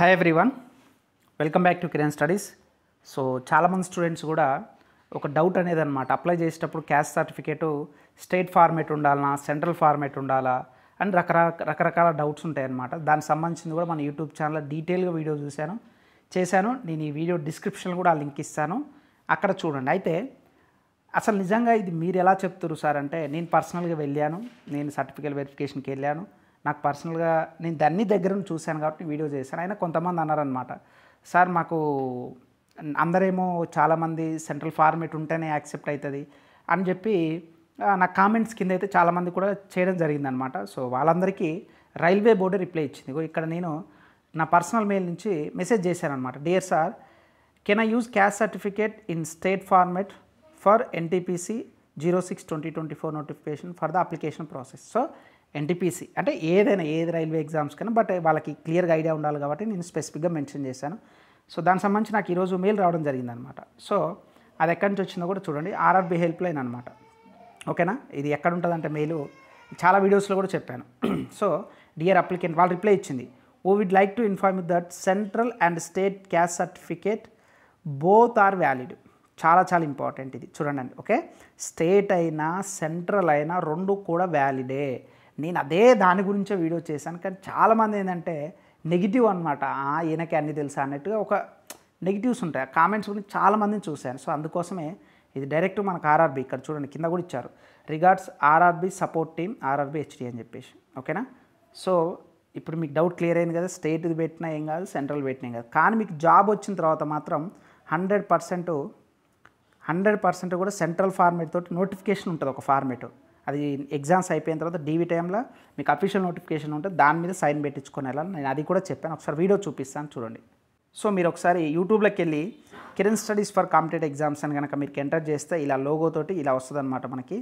hi everyone welcome back to Kiran studies so చాలామంది students కూడా ఒక డౌట్ అనేది అనమాట అప్లై చేసేటప్పుడు క్యాస్ట్ సర్టిఫికేటు స్టేట్ ఫార్మేట్ ఉండాలనా సెంట్రల్ ఫార్మేట్ ఉండాలా అని రకరకాల రకరకాల డౌట్స్ ఉంటాయన్నమాట దానికి సంబంధించింది కూడా మన యూట్యూబ్ ఛానల్లో డీటెయిల్గా వీడియో చూశాను చేశాను నేను ఈ వీడియో డిస్క్రిప్షన్ కూడా లింక్ ఇస్తాను అక్కడ చూడండి అయితే అసలు నిజంగా ఇది మీరు ఎలా చెప్తారు సార్ అంటే నేను పర్సనల్గా వెళ్ళాను నేను సర్టిఫికేట్ వెరిఫికేషన్కి వెళ్ళాను నాకు పర్సనల్గా నేను దాన్ని దగ్గర చూశాను కాబట్టి వీడియో చేశాను ఆయన కొంతమంది అన్నారనమాట సార్ మాకు అందరేమో చాలామంది సెంట్రల్ ఫార్మేట్ ఉంటేనే యాక్సెప్ట్ అవుతుంది అని చెప్పి నా కామెంట్స్ కింద అయితే చాలామంది కూడా చేయడం జరిగిందనమాట సో వాళ్ళందరికీ రైల్వే బోర్డు రిప్లై ఇచ్చింది ఇక్కడ నేను నా పర్సనల్ మెయిల్ నుంచి మెసేజ్ చేశాను అనమాట dear sir can I use cash certificate in state format for NTPC zero six twenty twenty four notification for the application process so NTPC అంటే ఏదైనా ఏది రైల్వే ఎగ్జామ్స్ కన్నా బట్ వాళ్ళకి క్లియర్గా ఐడియా ఉండాలి కాబట్టి నేను స్పెసిఫిక్గా మెన్షన్ చేశాను సో దానికి సంబంధించి నాకు ఈరోజు మెయిల్ రావడం జరిగిందనమాట సో అది ఎక్కడి నుంచి వచ్చిందో కూడా చూడండి ఆర్ఆర్బి హెల్ప్ లైన్ అనమాట ఓకేనా ఇది ఎక్కడ ఉంటుందంటే మెయిల్ చాలా వీడియోస్లో కూడా చెప్పాను సో డియర్ అప్లికెంట్ వాళ్ళు రిప్లై ఇచ్చింది ఓ we'd like to inform that central and state caste certificate both are valid చాలా చాలా ఇంపార్టెంట్ ఇది చూడండి ఓకే స్టేట్ అయినా సెంట్రల్ అయినా రెండు కూడా వ్యాలిడే నేను అదే దాని గురించే వీడియో చేశాను కానీ చాలామంది ఏంటంటే నెగిటివ్ అనమాట ఈయనకి అన్నీ తెలుసా అన్నట్టుగా ఒక నెగిటివ్స్ ఉంటాయి ఆ కామెంట్స్ గురించి చాలామందిని చూశాను సో అందుకోసమే ఇది డైరెక్ట్ మనకు ఆర్ఆర్బీ ఇక్కడ చూడండి కింద కూడా ఇచ్చారు regards RRB support team RRB HD అని చెప్పేసి ఓకేనా సో ఇప్పుడు మీకు డౌట్ క్లియర్ అయింది కదా స్టేట్ పెట్టినా ఏం కాదు సెంట్రల్ పెట్టినా ఏం కాదు కానీ మీకు జాబ్ వచ్చిన తర్వాత మాత్రం హండ్రెడ్ పర్సెంట్ హండ్రెడ్ పర్సెంట్ కూడా సెంట్రల్ ఫార్మేట్ తోటి నోటిఫికేషన్ ఉంటుంది ఒక ఫార్మేట్ అది ఎగ్జామ్స్ అయిపోయిన తర్వాత డీవీ టైంలో మీకు అఫీషియల్ నోటిఫికేషన్ ఉంటే దాని మీద సైన్ పెట్టించుకొని వెళ్ళాలి నేను అది కూడా చెప్పాను ఒకసారి వీడియో చూపిస్తాను చూడండి సో మీరు ఒకసారి యూట్యూబ్లోకి వెళ్ళి Kiran studies for competitive exams అని కనుక మీరు ఎంటర్ చేస్తే ఇలా తోటి ఇలా వస్తుందన్నమాట మనకి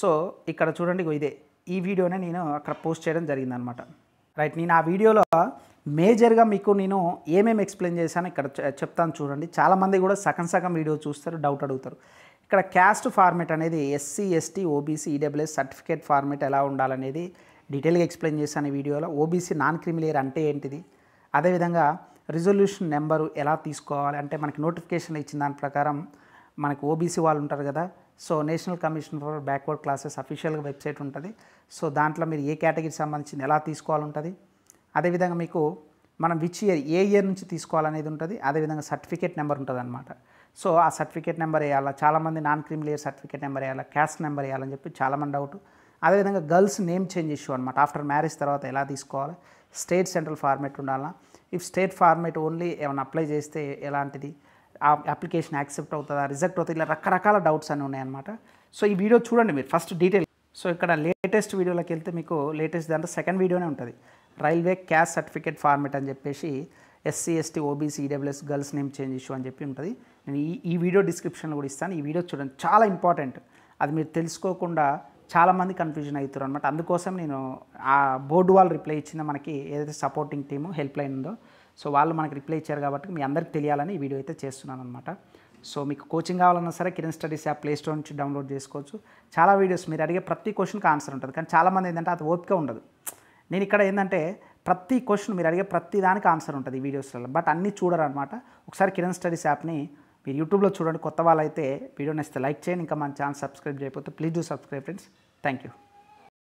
సో ఇక్కడ చూడండి ఇదే ఈ వీడియోనే నేను అక్కడ పోస్ట్ చేయడం జరిగిందనమాట రైట్ నేను ఆ వీడియోలో మేజర్గా మీకు నేను ఏమేమి ఎక్స్ప్లెయిన్ చేశాను ఇక్కడ చెప్తాను చూడండి చాలామంది కూడా సగం సగం వీడియో చూస్తారు డౌట్ అడుగుతారు ఇక్కడ క్యాస్ట్ ఫార్మేట్ అనేది SC ST OBC EWS certificate format ఎలా ఉండాలనేది డీటెయిల్గా ఎక్స్ప్లెయిన్ చేశాను ఈ వీడియోలో ఓబీసీ నాన్ క్రిమిలియర్ అంటే ఏంటిది అదేవిధంగా రిజల్యూషన్ నెంబరు ఎలా తీసుకోవాలి అంటే మనకి నోటిఫికేషన్ ఇచ్చిన దాని ప్రకారం మనకు ఓబీసీ వాళ్ళు ఉంటారు కదా so national commission for backward classes అఫీషియల్గా వెబ్సైట్ ఉంటుంది సో దాంట్లో మీరు ఏ కేటగిరీకి సంబంధించింది ఎలా తీసుకోవాలంటుంది అదేవిధంగా మీకు మనం విచ్ ఇయర్ ఏ ఇయర్ నుంచి తీసుకోవాలనేది ఉంటుంది అదేవిధంగా సర్టిఫికేట్ నెంబర్ ఉంటుంది అనమాట సో ఆ సర్టిఫికేట్ నెంబర్ వేయాలా చాలామంది non cream layer certificate number వేయాలా క్యాస్ట్ నెంబర్ వేయాలని చెప్పి చాలామంది డౌట్ అదేవిధంగా గర్ల్స్ నేమ్ చేంజ్ ఇష్యూ అనమాట ఆఫ్టర్ మ్యారేజ్ తర్వాత ఎలా తీసుకోవాలి స్టేట్ సెంట్రల్ ఫార్మేట్ ఉండాలా ఇఫ్ స్టేట్ ఫార్మేట్ ఓన్లీ ఏమైనా అప్లై చేస్తే ఎలాంటిది ఆ అప్లికేషన్ యాక్సెప్ట్ అవుతుందా రిజెక్ట్ అవుతుంది ఇలా రకరకాల డౌట్స్ అని ఉన్నాయన్నమాట సో ఈ వీడియో చూడండి మీరు ఫస్ట్ డీటెయిల్ సో ఇక్కడ లేటెస్ట్ వీడియోలోకి వెళ్తే మీకు లేటెస్ట్ దాంట్లో సెకండ్ వీడియోనే ఉంటుంది రైల్వే క్యాస్ట్ సర్టిఫికేట్ ఫార్మేట్ అని చెప్పేసి SC ST OBC EWS girls name change issue అని చెప్పి ఉంటుంది నేను ఈ ఈ వీడియో డిస్క్రిప్షన్లో కూడా ఇస్తాను ఈ వీడియో చూడండి చాలా ఇంపార్టెంట్ అది మీరు తెలుసుకోకుండా చాలామంది కన్ఫ్యూజన్ అవుతారు అనమాట అందుకోసం నేను ఆ బోర్డు వాళ్ళు రిప్లై ఇచ్చిన మనకి ఏదైతే సపోర్టింగ్ టీమ్ హెల్ప్ లైన్ ఉందో సో వాళ్ళు మనకి రిప్లై ఇచ్చారు కాబట్టి మీ అందరికి తెలియాలని ఈ వీడియో అయితే చేస్తున్నాను అనమాట సో మీకు కోచింగ్ కావాలన్నా సరే Kiran studies app play store నుంచి డౌన్లోడ్ చేసుకోవచ్చు చాలా వీడియోస్ మీరు అడిగే ప్రతి క్వశ్చన్కి ఆన్సర్ ఉంటుంది కానీ చాలామంది ఏంటంటే అది ఓపిక ఉండదు నేను ఇక్కడ ఏంటంటే ప్రతి క్వశ్చన్ మీరు అడిగే ప్రతి దానికి ఆన్సర్ ఉంటుంది ఈ వీడియోస్లలో బట్ అన్నీ చూడరు అనమాట ఒకసారి కిరణ్ స్టడీస్ యాప్ని మీరు యూట్యూబ్లో చూడండి కొత్త వాళ్ళైతే వీడియో నచ్చితే లైక్ చేయండి ఇంకా మన ఛానల్ సబ్స్క్రైబ్ చేయకపోతే please do subscribe friends thank you